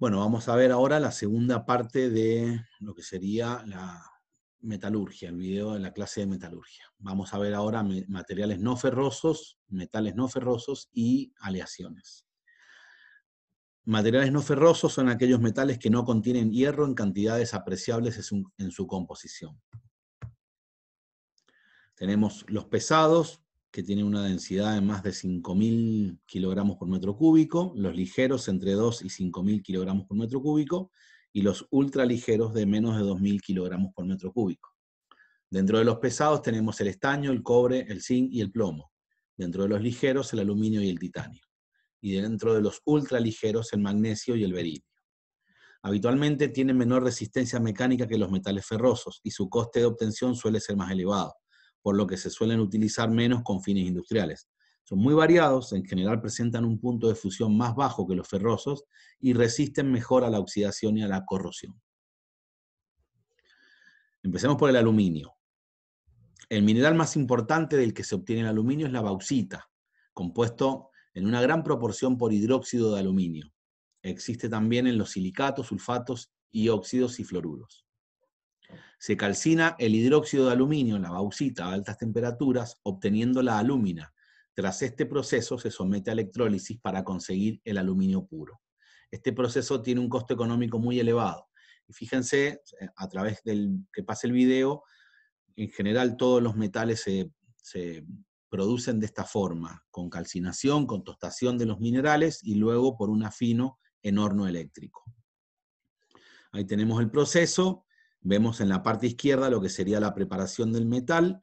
Bueno, vamos a ver ahora la segunda parte de lo que sería la metalurgia, el video de la clase de metalurgia. Vamos a ver ahora materiales no ferrosos, metales no ferrosos y aleaciones. Materiales no ferrosos son aquellos metales que no contienen hierro en cantidades apreciables en su composición. Tenemos los pesados, que tienen una densidad de más de 5.000 kilogramos por metro cúbico, los ligeros entre 2 y 5.000 kilogramos por metro cúbico, y los ultraligeros de menos de 2.000 kilogramos por metro cúbico. Dentro de los pesados tenemos el estaño, el cobre, el zinc y el plomo. Dentro de los ligeros el aluminio y el titanio. Y dentro de los ultraligeros el magnesio y el berilio. Habitualmente tienen menor resistencia mecánica que los metales ferrosos y su coste de obtención suele ser más elevado por lo que se suelen utilizar menos con fines industriales. Son muy variados, en general presentan un punto de fusión más bajo que los ferrosos y resisten mejor a la oxidación y a la corrosión. Empecemos por el aluminio. El mineral más importante del que se obtiene el aluminio es la bauxita, compuesto en una gran proporción por hidróxido de aluminio. Existe también en los silicatos, sulfatos y óxidos y fluoruros. Se calcina el hidróxido de aluminio en la bauxita a altas temperaturas, obteniendo la alúmina. Tras este proceso se somete a electrólisis para conseguir el aluminio puro. Este proceso tiene un costo económico muy elevado. Y fíjense, eh, a través del que pase el video, en general todos los metales se, se producen de esta forma, con calcinación, con tostación de los minerales y luego por un afino en horno eléctrico. Ahí tenemos el proceso. Vemos en la parte izquierda lo que sería la preparación del metal,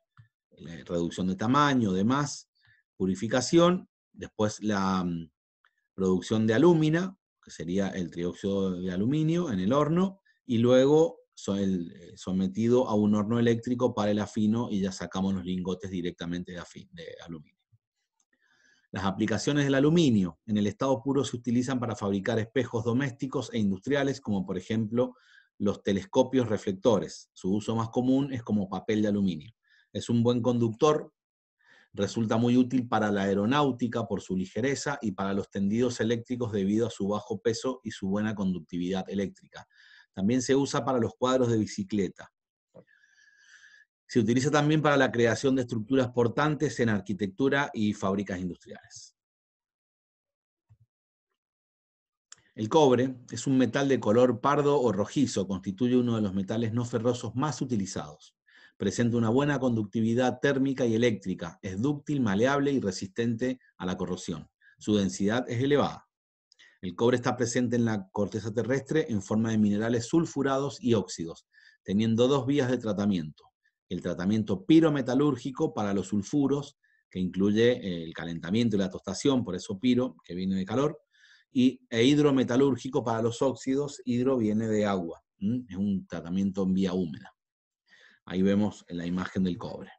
reducción de tamaño, demás, purificación, después la mm, producción de alúmina, que sería el trióxido de aluminio en el horno, y luego eh, sometido a un horno eléctrico para el afino y ya sacamos los lingotes directamente de aluminio. Las aplicaciones del aluminio en el estado puro se utilizan para fabricar espejos domésticos e industriales, como por ejemplo los telescopios reflectores. Su uso más común es como papel de aluminio. Es un buen conductor, resulta muy útil para la aeronáutica por su ligereza y para los tendidos eléctricos debido a su bajo peso y su buena conductividad eléctrica. También se usa para los cuadros de bicicleta. Se utiliza también para la creación de estructuras portantes en arquitectura y fábricas industriales. El cobre es un metal de color pardo o rojizo, constituye uno de los metales no ferrosos más utilizados. Presenta una buena conductividad térmica y eléctrica, es dúctil, maleable y resistente a la corrosión. Su densidad es elevada. El cobre está presente en la corteza terrestre en forma de minerales sulfurados y óxidos, teniendo dos vías de tratamiento. El tratamiento pirometalúrgico para los sulfuros, que incluye el calentamiento y la tostación, por eso piro, que viene de calor, y, e hidrometalúrgico para los óxidos. Hidro viene de agua, es un tratamiento en vía húmeda. Ahí vemos en la imagen del cobre.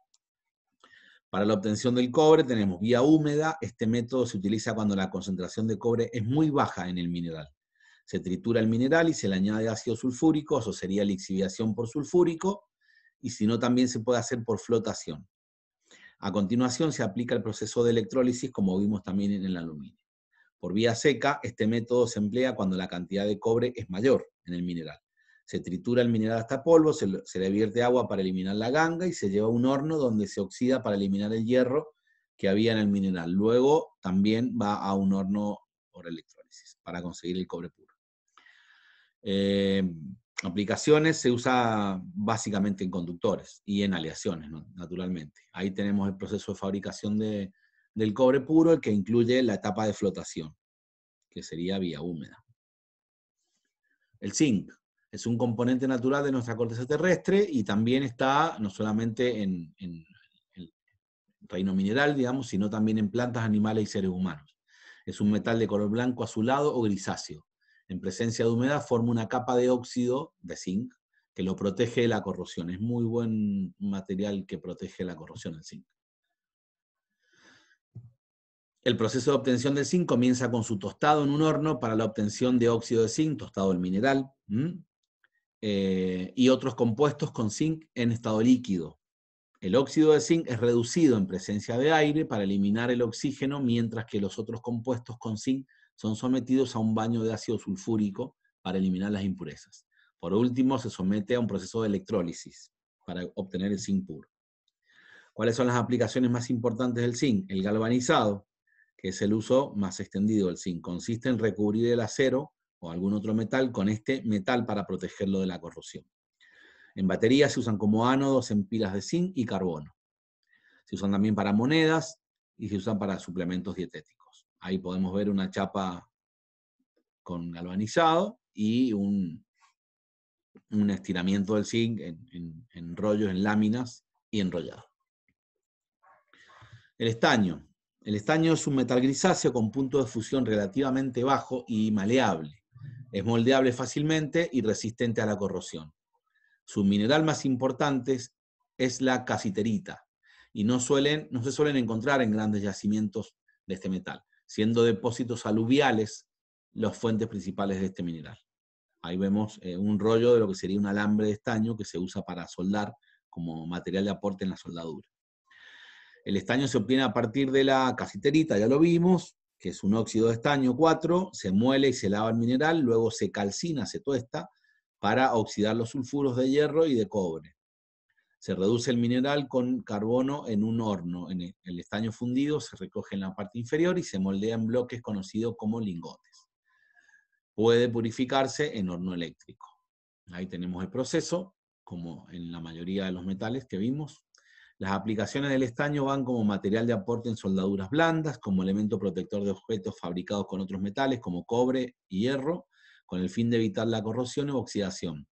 Para la obtención del cobre tenemos vía húmeda. Este método se utiliza cuando la concentración de cobre es muy baja en el mineral. Se tritura el mineral y se le añade ácido sulfúrico, eso sería lixiviación por sulfúrico, y si no también se puede hacer por flotación. A continuación se aplica el proceso de electrólisis como vimos también en el aluminio. Por vía seca, este método se emplea cuando la cantidad de cobre es mayor en el mineral. Se tritura el mineral hasta polvo, se, le vierte agua para eliminar la ganga y se lleva a un horno donde se oxida para eliminar el hierro que había en el mineral. Luego también va a un horno por electrólisis para conseguir el cobre puro. Eh, aplicaciones se usa básicamente en conductores y en aleaciones, naturalmente. Ahí tenemos el proceso de fabricación de, del cobre puro, el que incluye la etapa de flotación, que sería vía húmeda. El zinc es un componente natural de nuestra corteza terrestre y también está no solamente en, en el reino mineral, digamos, sino también en plantas, animales y seres humanos. Es un metal de color blanco azulado o grisáceo. En presencia de humedad forma una capa de óxido de zinc que lo protege de la corrosión. Es muy buen material que protege la corrosión el zinc. El proceso de obtención del zinc comienza con su tostado en un horno para la obtención de óxido de zinc, tostado del mineral, eh, y otros compuestos con zinc en estado líquido. El óxido de zinc es reducido en presencia de aire para eliminar el oxígeno, mientras que los otros compuestos con zinc son sometidos a un baño de ácido sulfúrico para eliminar las impurezas. Por último, se somete a un proceso de electrólisis para obtener el zinc puro. ¿Cuáles son las aplicaciones más importantes del zinc? El galvanizado, que es el uso más extendido del zinc. Consiste en recubrir el acero o algún otro metal con este metal para protegerlo de la corrosión. En baterías se usan como ánodos en pilas de zinc y carbono. Se usan también para monedas y se usan para suplementos dietéticos. Ahí podemos ver una chapa con galvanizado y un, un estiramiento del zinc en, en rollos, en láminas y enrollado. El estaño, el estaño es un metal grisáceo con punto de fusión relativamente bajo y maleable. Es moldeable fácilmente y resistente a la corrosión. Su mineral más importante es la casiterita y no, se suelen encontrar en grandes yacimientos de este metal, siendo depósitos aluviales las fuentes principales de este mineral. Ahí vemos eh, un rollo de lo que sería un alambre de estaño que se usa para soldar como material de aporte en la soldadura. El estaño se obtiene a partir de la casiterita, ya lo vimos, que es un óxido de estaño 4, se muele y se lava el mineral, luego se calcina, se tuesta, para oxidar los sulfuros de hierro y de cobre. Se reduce el mineral con carbono en un horno. En el estaño fundido se recoge en la parte inferior y se moldea en bloques conocidos como lingotes. Puede purificarse en horno eléctrico. Ahí tenemos el proceso, como en la mayoría de los metales que vimos, las aplicaciones del estaño van como material de aporte en soldaduras blandas, como elemento protector de objetos fabricados con otros metales como cobre y hierro, con el fin de evitar la corrosión o oxidación,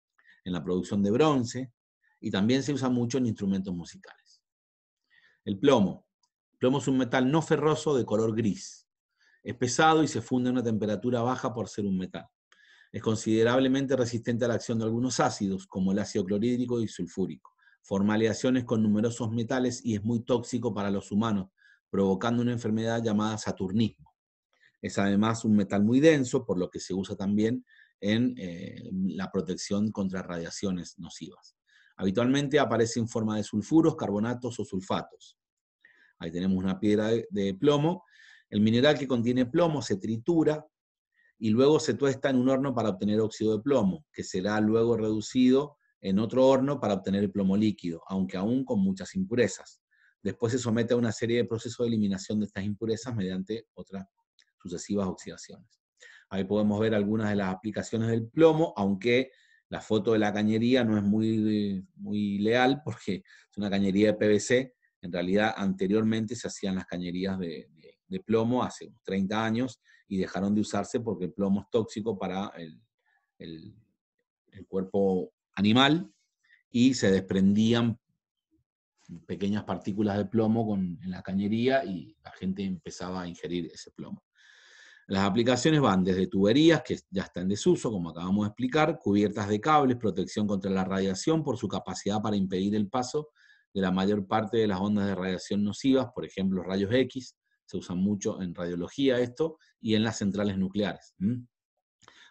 en la producción de bronce, y también se usa mucho en instrumentos musicales. El plomo. El plomo es un metal no ferroso de color gris. Es pesado y se funde a una temperatura baja por ser un metal. Es considerablemente resistente a la acción de algunos ácidos, como el ácido clorhídrico y sulfúrico formalizaciones con numerosos metales y es muy tóxico para los humanos, provocando una enfermedad llamada saturnismo. Es además un metal muy denso, por lo que se usa también en eh, la protección contra radiaciones nocivas. Habitualmente aparece en forma de sulfuros, carbonatos o sulfatos. Ahí tenemos una piedra de, de plomo. El mineral que contiene plomo se tritura y luego se tuesta en un horno para obtener óxido de plomo, que será luego reducido en otro horno para obtener el plomo líquido, aunque aún con muchas impurezas. Después se somete a una serie de procesos de eliminación de estas impurezas mediante otras sucesivas oxidaciones. Ahí podemos ver algunas de las aplicaciones del plomo, aunque la foto de la cañería no es muy, muy leal porque es una cañería de PVC. En realidad, anteriormente se hacían las cañerías de, plomo hace 30 años y dejaron de usarse porque el plomo es tóxico para el, el cuerpo animal y se desprendían pequeñas partículas de plomo en la cañería y la gente empezaba a ingerir ese plomo. Las aplicaciones van desde tuberías, que ya están en desuso, como acabamos de explicar, cubiertas de cables, protección contra la radiación por su capacidad para impedir el paso de la mayor parte de las ondas de radiación nocivas, por ejemplo, rayos X, se usan mucho en radiología esto, y en las centrales nucleares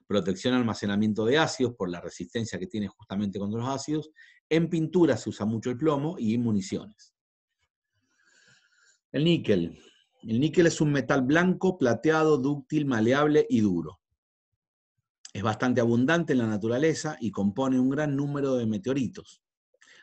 protección almacenamiento de ácidos por la resistencia que tiene justamente contra los ácidos, en pintura se usa mucho el plomo y en municiones. El níquel. El níquel es un metal blanco, plateado, dúctil, maleable y duro. Es bastante abundante en la naturaleza y compone un gran número de meteoritos.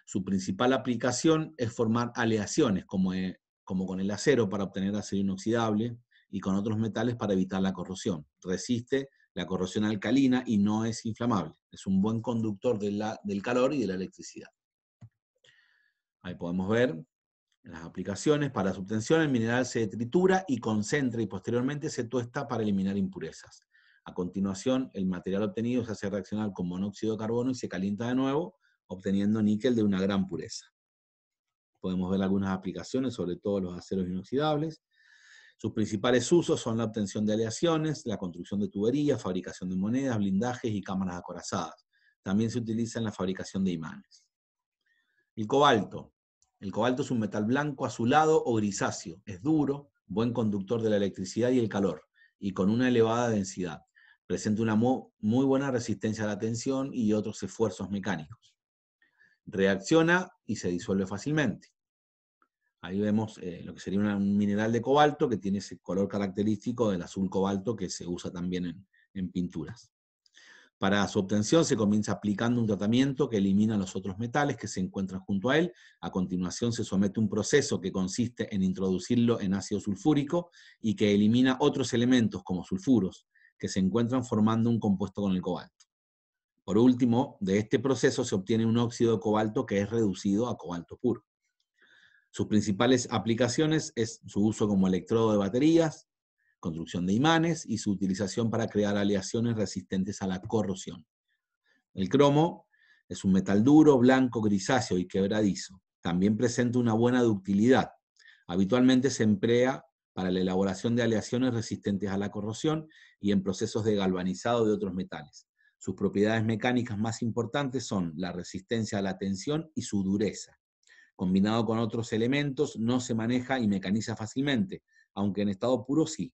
Su principal aplicación es formar aleaciones, como, eh, como con el acero para obtener acero inoxidable, y con otros metales para evitar la corrosión. Resiste la corrosión alcalina y no es inflamable. Es un buen conductor de la, del calor y de la electricidad. Ahí podemos ver las aplicaciones. Para subtención. obtención, el mineral se tritura y concentra y posteriormente se tuesta para eliminar impurezas. A continuación, el material obtenido se hace reaccionar con monóxido de carbono y se calienta de nuevo, obteniendo níquel de una gran pureza. Podemos ver algunas aplicaciones, sobre todo los aceros inoxidables, sus principales usos son la obtención de aleaciones, la construcción de tuberías, fabricación de monedas, blindajes y cámaras acorazadas. También se utiliza en la fabricación de imanes. El cobalto. El cobalto es un metal blanco, azulado o grisáceo. Es duro, buen conductor de la electricidad y el calor, y con una elevada densidad. Presenta una muy buena resistencia a la tensión y otros esfuerzos mecánicos. Reacciona y se disuelve fácilmente. Ahí vemos eh, lo que sería un mineral de cobalto que tiene ese color característico del azul cobalto que se usa también en, en pinturas. Para su obtención se comienza aplicando un tratamiento que elimina los otros metales que se encuentran junto a él. A continuación se somete un proceso que consiste en introducirlo en ácido sulfúrico y que elimina otros elementos como sulfuros que se encuentran formando un compuesto con el cobalto. Por último, de este proceso se obtiene un óxido de cobalto que es reducido a cobalto puro. Sus principales aplicaciones es su uso como electrodo de baterías, construcción de imanes y su utilización para crear aleaciones resistentes a la corrosión. El cromo es un metal duro, blanco, grisáceo y quebradizo. También presenta una buena ductilidad. Habitualmente se emplea para la elaboración de aleaciones resistentes a la corrosión y en procesos de galvanizado de otros metales. Sus propiedades mecánicas más importantes son la resistencia a la tensión y su dureza combinado con otros elementos, no se maneja y mecaniza fácilmente, aunque en estado puro sí.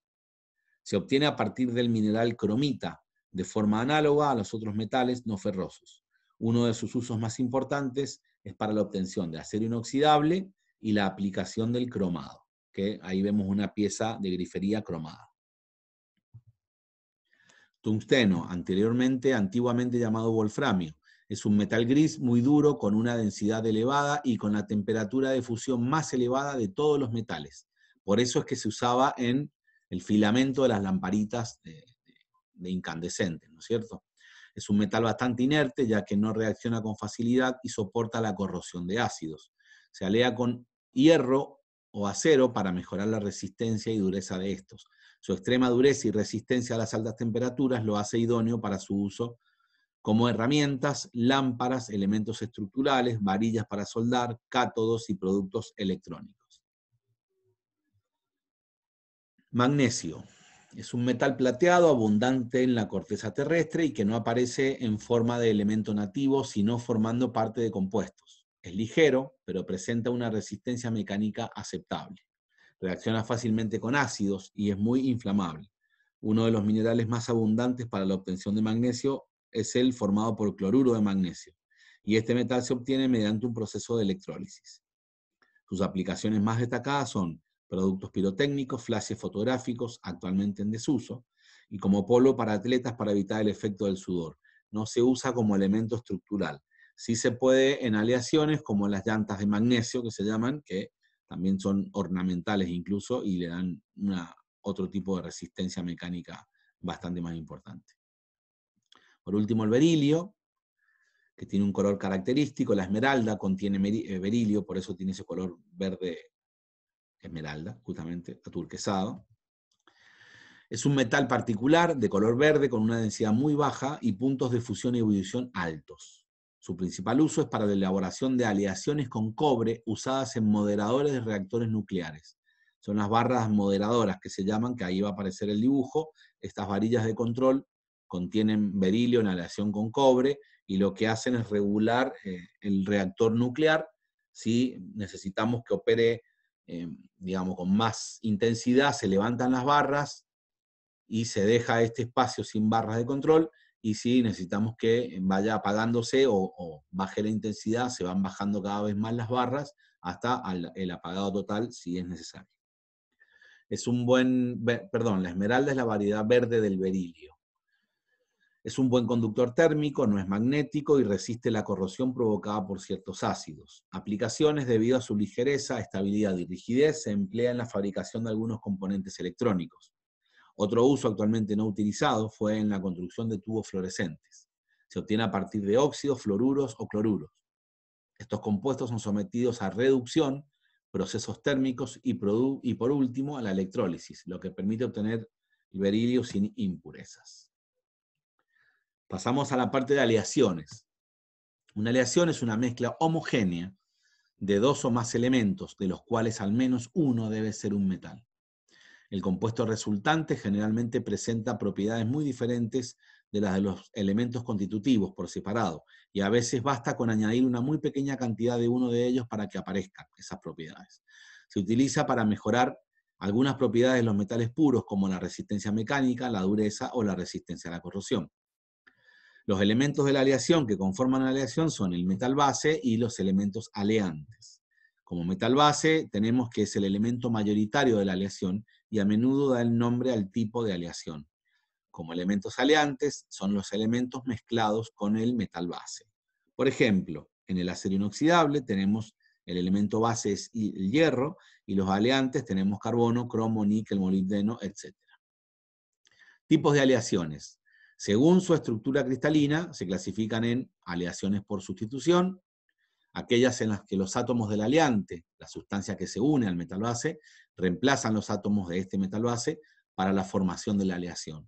Se obtiene a partir del mineral cromita, de forma análoga a los otros metales no ferrosos. Uno de sus usos más importantes es para la obtención de acero inoxidable y la aplicación del cromado, que ahí vemos una pieza de grifería cromada. Tungsteno, anteriormente, antiguamente llamado wolframio, es un metal gris muy duro con una densidad elevada y con la temperatura de fusión más elevada de todos los metales. Por eso es que se usaba en el filamento de las lamparitas de, incandescentes, ¿no es cierto? Es un metal bastante inerte ya que no reacciona con facilidad y soporta la corrosión de ácidos. Se alea con hierro o acero para mejorar la resistencia y dureza de estos. Su extrema dureza y resistencia a las altas temperaturas lo hace idóneo para su uso como herramientas, lámparas, elementos estructurales, varillas para soldar, cátodos y productos electrónicos. Magnesio. Es un metal plateado abundante en la corteza terrestre y que no aparece en forma de elemento nativo, sino formando parte de compuestos. Es ligero, pero presenta una resistencia mecánica aceptable. Reacciona fácilmente con ácidos y es muy inflamable. Uno de los minerales más abundantes para la obtención de magnesio es el formado por cloruro de magnesio, y este metal se obtiene mediante un proceso de electrólisis. Sus aplicaciones más destacadas son productos pirotécnicos, flashes fotográficos, actualmente en desuso, y como polo para atletas para evitar el efecto del sudor. No se usa como elemento estructural. Sí se puede en aleaciones como las llantas de magnesio que se llaman, que también son ornamentales incluso y le dan una, otro tipo de resistencia mecánica bastante más importante. Por último, el berilio, que tiene un color característico. La esmeralda contiene eh, berilio, por eso tiene ese color verde esmeralda, justamente, aturquesado. Es un metal particular de color verde con una densidad muy baja y puntos de fusión y ebullición altos. Su principal uso es para la elaboración de aleaciones con cobre usadas en moderadores de reactores nucleares. Son las barras moderadoras que se llaman, que ahí va a aparecer el dibujo, estas varillas de control contienen berilio en aleación con cobre y lo que hacen es regular eh, el reactor nuclear si necesitamos que opere, em, digamos, con más intensidad, se levantan las barras y se deja este espacio sin barras de control y si necesitamos que vaya apagándose o, baje la intensidad, se van bajando cada vez más las barras hasta el apagado total si es necesario. Es un buen, perdón, la esmeralda es la variedad verde del berilio. Es un buen conductor térmico, no es magnético y resiste la corrosión provocada por ciertos ácidos. Aplicaciones debido a su ligereza, estabilidad y rigidez se emplea en la fabricación de algunos componentes electrónicos. Otro uso actualmente no utilizado fue en la construcción de tubos fluorescentes. Se obtiene a partir de óxidos, fluoruros o cloruros. Estos compuestos son sometidos a reducción, procesos térmicos y, por último a la electrólisis, lo que permite obtener el berilio sin impurezas. Pasamos a la parte de aleaciones. Una aleación es una mezcla homogénea de dos o más elementos, de los cuales al menos uno debe ser un metal. El compuesto resultante generalmente presenta propiedades muy diferentes de las de los elementos constitutivos por separado, y a veces basta con añadir una muy pequeña cantidad de uno de ellos para que aparezcan esas propiedades. Se utiliza para mejorar algunas propiedades de los metales puros, como la resistencia mecánica, la dureza o la resistencia a la corrosión. Los elementos de la aleación que conforman la aleación son el metal base y los elementos aleantes. Como metal base tenemos que es el elemento mayoritario de la aleación y a menudo da el nombre al tipo de aleación. Como elementos aleantes son los elementos mezclados con el metal base. Por ejemplo, en el acero inoxidable tenemos el elemento base es el hierro y los aleantes tenemos carbono, cromo, níquel, molibdeno, etc. Tipos de aleaciones. Según su estructura cristalina, se clasifican en aleaciones por sustitución, aquellas en las que los átomos del aleante, la sustancia que se une al metal base, reemplazan los átomos de este metal base para la formación de la aleación.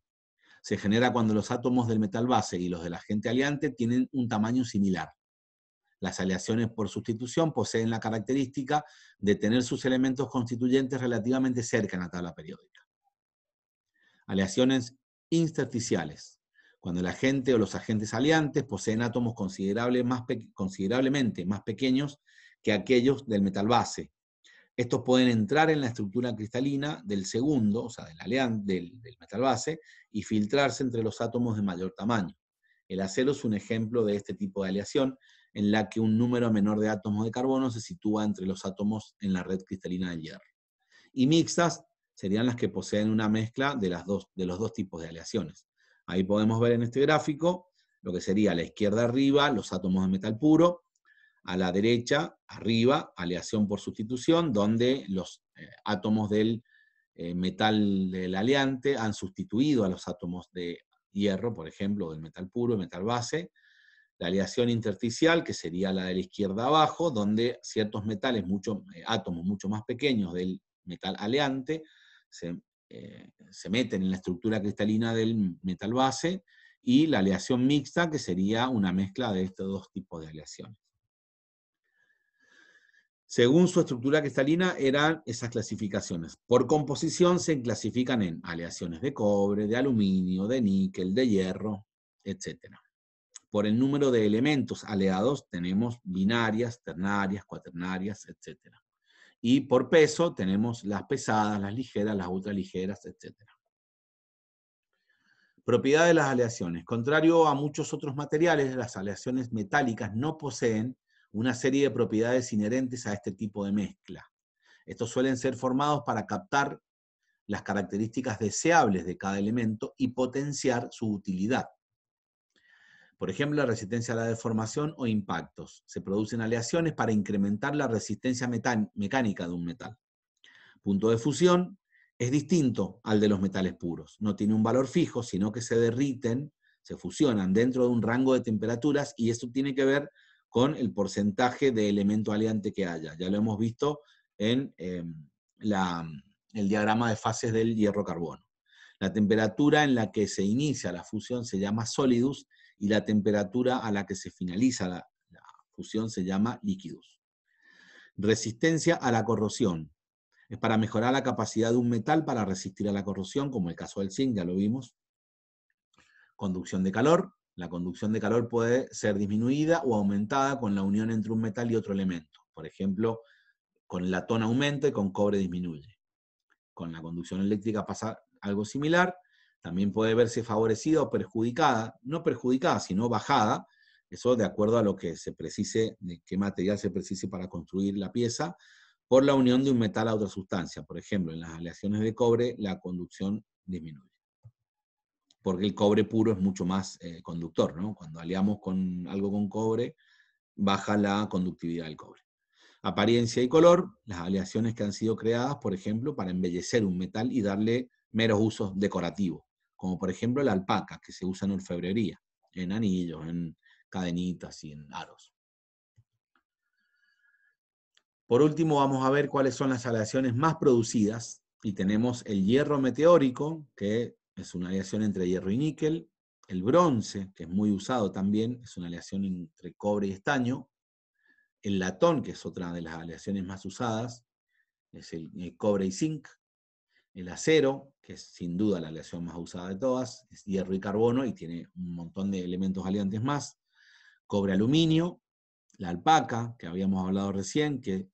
Se genera cuando los átomos del metal base y los del agente aliante tienen un tamaño similar. Las aleaciones por sustitución poseen la característica de tener sus elementos constituyentes relativamente cerca en la tabla periódica. Aleaciones intersticiales cuando el agente o los agentes aliantes poseen átomos considerablemente más pequeños que aquellos del metal base. Estos pueden entrar en la estructura cristalina del segundo, o sea, del, del, metal base, y filtrarse entre los átomos de mayor tamaño. El acero es un ejemplo de este tipo de aleación, en la que un número menor de átomos de carbono se sitúa entre los átomos en la red cristalina del hierro. Y mixtas serían las que poseen una mezcla de los dos tipos de aleaciones. Ahí podemos ver en este gráfico lo que sería a la izquierda arriba, los átomos de metal puro, a la derecha arriba, aleación por sustitución, donde los eh, átomos del eh, metal del aleante han sustituido a los átomos de hierro, por ejemplo, del metal puro y metal base. La aleación intersticial, que sería la de la izquierda abajo, donde ciertos metales, eh, átomos mucho más pequeños del metal aleante, se eh, se meten en la estructura cristalina del metal base, y la aleación mixta, que sería una mezcla de estos dos tipos de aleaciones. Según su estructura cristalina eran esas clasificaciones. Por composición se clasifican en aleaciones de cobre, de aluminio, de níquel, de hierro, etc. Por el número de elementos aleados tenemos binarias, ternarias, cuaternarias, etc. Y por peso tenemos las pesadas, las ligeras, las ultraligeras, etc. Propiedad de las aleaciones. Contrario a muchos otros materiales, las aleaciones metálicas no poseen una serie de propiedades inherentes a este tipo de mezcla. Estos suelen ser formados para captar las características deseables de cada elemento y potenciar su utilidad. Por ejemplo, la resistencia a la deformación o impactos. Se producen aleaciones para incrementar la resistencia mecánica de un metal. Punto de fusión es distinto al de los metales puros. No tiene un valor fijo, sino que se derriten, se fusionan dentro de un rango de temperaturas y esto tiene que ver con el porcentaje de elemento aliante que haya. Ya lo hemos visto en em, el diagrama de fases del hierro-carbono. La temperatura en la que se inicia la fusión se llama sólidos y la temperatura a la que se finaliza la, fusión se llama líquidos. Resistencia a la corrosión. Es para mejorar la capacidad de un metal para resistir a la corrosión, como el caso del zinc, ya lo vimos. Conducción de calor. La conducción de calor puede ser disminuida o aumentada con la unión entre un metal y otro elemento. Por ejemplo, con el latón aumenta y con cobre disminuye. Con la conducción eléctrica pasa algo similar, también puede verse favorecida o perjudicada, no perjudicada, sino bajada, eso de acuerdo a lo que se precise, de qué material se precise para construir la pieza, por la unión de un metal a otra sustancia. Por ejemplo, en las aleaciones de cobre la conducción disminuye, porque el cobre puro es mucho más eh, conductor, ¿no? Cuando aliamos con algo con cobre, baja la conductividad del cobre. Apariencia y color, las aleaciones que han sido creadas, por ejemplo, para embellecer un metal y darle meros usos decorativos, como por ejemplo la alpaca, que se usa en orfebrería, en anillos, en cadenitas y en aros. Por último, vamos a ver cuáles son las aleaciones más producidas y tenemos el hierro meteórico, que es una aleación entre hierro y níquel, el bronce, que es muy usado también, es una aleación entre cobre y estaño, el latón, que es otra de las aleaciones más usadas, es el, el cobre y zinc, el acero, que es sin duda la aleación más usada de todas, es hierro y carbono y tiene un montón de elementos aleantes más, cobre aluminio, la alpaca, que habíamos hablado recién, que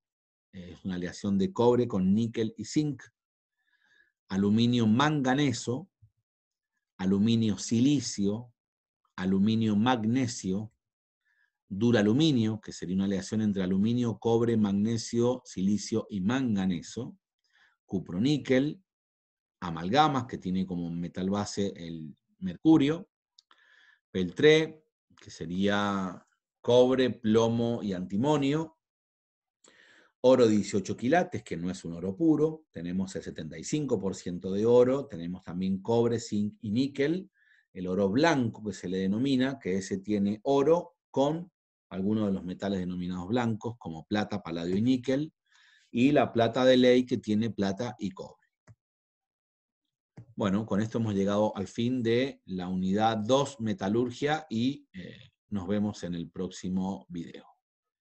es una aleación de cobre con níquel y zinc, aluminio manganeso, aluminio silicio, aluminio magnesio, duraluminio, que sería una aleación entre aluminio, cobre, magnesio, silicio y manganeso, cuproníquel, amalgamas, que tiene como metal base el mercurio, peltré, que sería cobre, plomo y antimonio, oro 18 quilates, que no es un oro puro, tenemos el 75% de oro, tenemos también cobre, zinc y níquel, el oro blanco que se le denomina, que ese tiene oro con algunos de los metales denominados blancos, como plata, paladio y níquel, y la plata de ley que tiene plata y cobre. Bueno, con esto hemos llegado al fin de la unidad 2, metalurgia, y eh, nos vemos en el próximo video.